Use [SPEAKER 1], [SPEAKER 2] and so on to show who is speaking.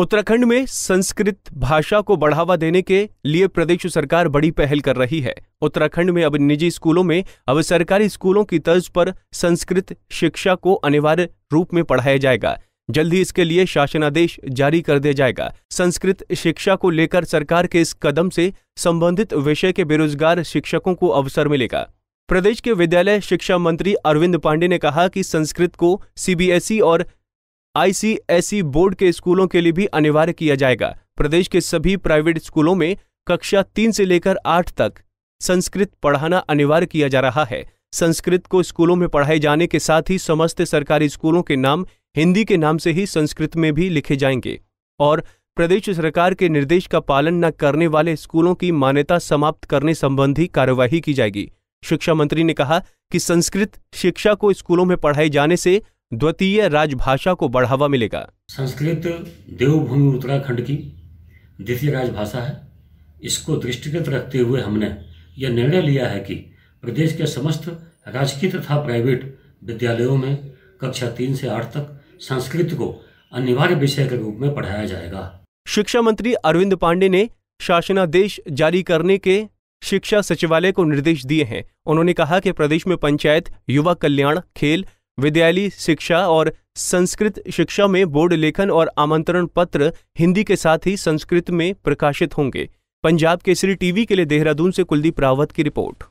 [SPEAKER 1] उत्तराखंड में संस्कृत भाषा को बढ़ावा देने के लिए प्रदेश सरकार बड़ी पहल कर रही है उत्तराखंड में अब निजी स्कूलों में अब सरकारी स्कूलों की तर्ज पर संस्कृत शिक्षा को अनिवार्य रूप में पढ़ाया जाएगा जल्द ही इसके लिए शासनादेश जारी कर दिया जाएगा संस्कृत शिक्षा को लेकर सरकार के इस कदम से संबंधित विषय के बेरोजगार शिक्षकों को अवसर मिलेगा प्रदेश के विद्यालय शिक्षा मंत्री अरविंद पांडे ने कहा कि संस्कृत को सीबीएसई और आईसीएसई बोर्ड के स्कूलों के लिए भी अनिवार्य किया जाएगा प्रदेश के सभी प्राइवेट स्कूलों में कक्षा तीन से लेकर आठ तक संस्कृत पढ़ाना अनिवार्य किया जा रहा है संस्कृत को स्कूलों में पढ़ाए जाने के साथ ही समस्त सरकारी स्कूलों के नाम हिंदी के नाम से ही संस्कृत में भी लिखे जाएंगे और प्रदेश सरकार के निर्देश का पालन न करने वाले स्कूलों की मान्यता समाप्त करने संबंधी कार्यवाही की जाएगी शिक्षा मंत्री ने कहा कि संस्कृत शिक्षा को स्कूलों में पढ़ाए जाने से द्वितीय राजभाषा को बढ़ावा मिलेगा संस्कृत देवभूमि
[SPEAKER 2] उत्तराखंड की द्वितीय राजभाषा है इसको दृष्टिगत रखते हुए हमने यह निर्णय लिया है कि प्रदेश के समस्त राजकीय तथा प्राइवेट विद्यालयों में कक्षा तीन से आठ तक संस्कृत को अनिवार्य विषय के रूप में पढ़ाया जाएगा
[SPEAKER 1] शिक्षा मंत्री अरविंद पांडे ने शासनादेश जारी करने के शिक्षा सचिवालय को निर्देश दिए हैं उन्होंने कहा कि प्रदेश में पंचायत युवा कल्याण खेल विद्यालय शिक्षा और संस्कृत शिक्षा में बोर्ड लेखन और आमंत्रण पत्र हिंदी के साथ ही संस्कृत में प्रकाशित होंगे पंजाब केसरी टीवी के लिए देहरादून से कुलदीप रावत की रिपोर्ट